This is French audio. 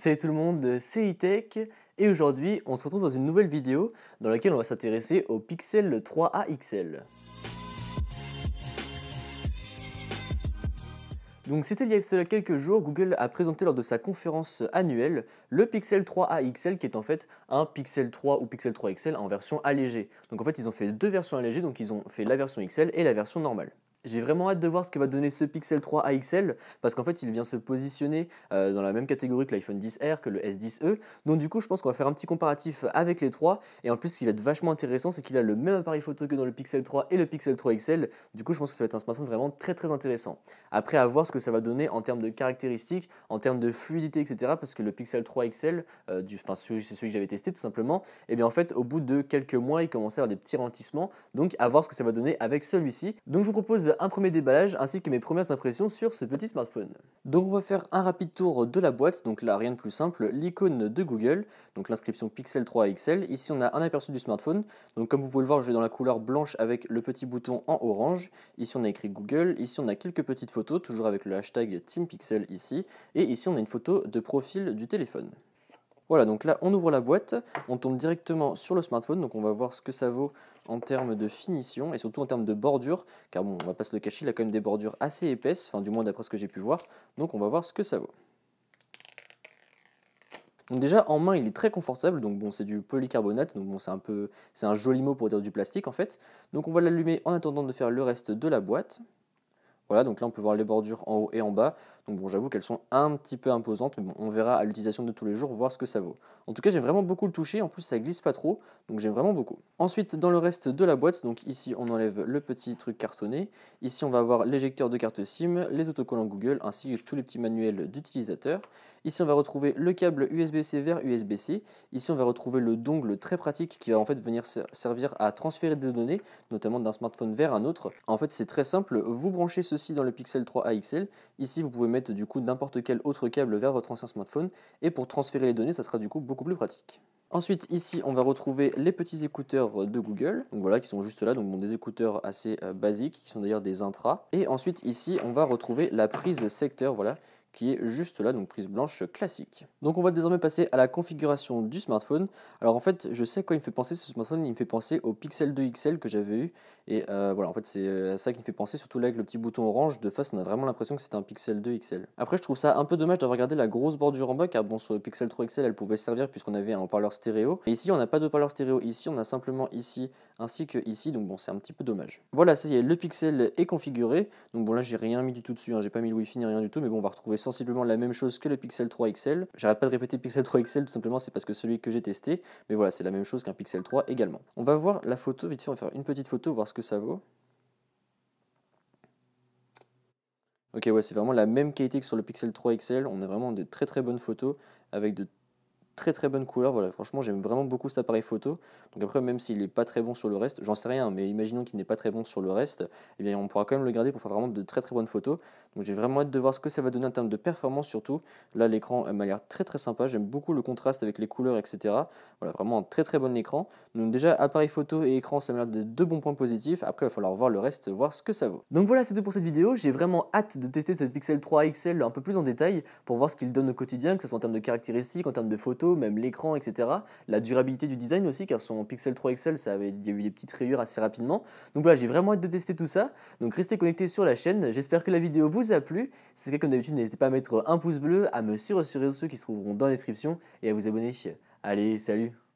Salut tout le monde, c'est e et aujourd'hui on se retrouve dans une nouvelle vidéo dans laquelle on va s'intéresser au Pixel 3A XL. Donc c'était il y a quelques jours, Google a présenté lors de sa conférence annuelle le Pixel 3a XL qui est en fait un Pixel 3 ou Pixel 3 XL en version allégée. Donc en fait ils ont fait deux versions allégées, donc ils ont fait la version XL et la version normale j'ai vraiment hâte de voir ce que va donner ce Pixel 3 AXL parce qu'en fait il vient se positionner euh, dans la même catégorie que l'iPhone 10R, que le S10e. Donc du coup je pense qu'on va faire un petit comparatif avec les trois et en plus ce qui va être vachement intéressant c'est qu'il a le même appareil photo que dans le Pixel 3 et le Pixel 3 XL. Du coup je pense que ça va être un smartphone vraiment très très intéressant. Après à voir ce que ça va donner en termes de caractéristiques, en termes de fluidité etc. Parce que le Pixel 3 XL, euh, enfin c'est celui que j'avais testé tout simplement, et eh bien en fait au bout de quelques mois il commençait à avoir des petits ralentissements Donc à voir ce que ça va donner avec celui-ci. Donc je vous propose un premier déballage ainsi que mes premières impressions sur ce petit smartphone. Donc on va faire un rapide tour de la boîte, donc là rien de plus simple, l'icône de Google, donc l'inscription Pixel 3 XL, ici on a un aperçu du smartphone, donc comme vous pouvez le voir je vais dans la couleur blanche avec le petit bouton en orange, ici on a écrit Google, ici on a quelques petites photos, toujours avec le hashtag Team ici, et ici on a une photo de profil du téléphone. Voilà, donc là, on ouvre la boîte, on tombe directement sur le smartphone, donc on va voir ce que ça vaut en termes de finition et surtout en termes de bordure, car bon, on va pas se le cacher, il a quand même des bordures assez épaisses, enfin du moins d'après ce que j'ai pu voir, donc on va voir ce que ça vaut. Donc déjà en main il est très confortable, donc bon c'est du polycarbonate, donc bon c'est un peu c'est un joli mot pour dire du plastique en fait. Donc on va l'allumer en attendant de faire le reste de la boîte. Voilà, donc là on peut voir les bordures en haut et en bas bon, j'avoue qu'elles sont un petit peu imposantes, mais on verra à l'utilisation de tous les jours, voir ce que ça vaut. En tout cas, j'aime vraiment beaucoup le toucher, en plus ça glisse pas trop, donc j'aime vraiment beaucoup. Ensuite, dans le reste de la boîte, donc ici on enlève le petit truc cartonné, ici on va avoir l'éjecteur de carte SIM, les autocollants Google, ainsi que tous les petits manuels d'utilisateurs. Ici on va retrouver le câble USB-C vers USB-C, ici on va retrouver le dongle très pratique qui va en fait venir servir à transférer des données, notamment d'un smartphone vers un autre. En fait c'est très simple, vous branchez ceci dans le Pixel 3 AXL, ici vous pouvez mettre du coup n'importe quel autre câble vers votre ancien smartphone et pour transférer les données ça sera du coup beaucoup plus pratique. Ensuite ici on va retrouver les petits écouteurs de Google, donc voilà qui sont juste là, donc des écouteurs assez euh, basiques, qui sont d'ailleurs des intras. Et ensuite ici on va retrouver la prise secteur, voilà, qui est juste là, donc prise blanche classique. Donc on va désormais passer à la configuration du smartphone. Alors en fait, je sais quoi il me fait penser ce smartphone, il me fait penser au Pixel 2 XL que j'avais eu. Et euh, voilà, en fait c'est euh, ça qui me fait penser, surtout là avec le petit bouton orange, de face on a vraiment l'impression que c'est un Pixel 2 XL. Après je trouve ça un peu dommage d'avoir regardé la grosse bordure en bas, car bon sur le Pixel 3 XL elle pouvait servir puisqu'on avait un haut-parleur stéréo. Et ici on n'a pas de haut-parleur stéréo, ici on a simplement ici ainsi que ici, donc bon c'est un petit peu dommage. Voilà, ça y est, le Pixel est configuré. Donc bon là j'ai rien mis du tout dessus, hein. j'ai pas mis le wi ni rien du tout, mais bon on va retrouver ça sensiblement la même chose que le Pixel 3 XL. J'arrête pas de répéter Pixel 3 XL tout simplement, c'est parce que celui que j'ai testé, mais voilà, c'est la même chose qu'un Pixel 3 également. On va voir la photo, vite fait, on va faire une petite photo, voir ce que ça vaut. Ok, ouais, c'est vraiment la même qualité que sur le Pixel 3 XL. On a vraiment de très très bonnes photos avec de très très bonne couleur. Voilà, franchement, j'aime vraiment beaucoup cet appareil photo. Donc après, même s'il n'est pas très bon sur le reste, j'en sais rien, mais imaginons qu'il n'est pas très bon sur le reste, eh bien, on pourra quand même le garder pour faire vraiment de très très bonnes photos. Donc j'ai vraiment hâte de voir ce que ça va donner en termes de performance surtout. Là, l'écran m'a l'air très très sympa. J'aime beaucoup le contraste avec les couleurs, etc. Voilà, vraiment un très très bon écran. Donc déjà, appareil photo et écran, ça m'a l'air de deux bons points positifs. Après, il va falloir voir le reste, voir ce que ça vaut. Donc voilà, c'est tout pour cette vidéo. J'ai vraiment hâte de tester cette Pixel 3 XL un peu plus en détail pour voir ce qu'il donne au quotidien, que ce soit en termes de caractéristiques, en termes de photos même l'écran, etc. La durabilité du design aussi, car son Pixel 3 XL, ça avait, il y a eu des petites rayures assez rapidement. Donc voilà, j'ai vraiment hâte de tester tout ça. Donc restez connectés sur la chaîne. J'espère que la vidéo vous a plu. Si c'est le comme d'habitude, n'hésitez pas à mettre un pouce bleu, à me suivre sur ceux qui se trouveront dans la description et à vous abonner. Allez, salut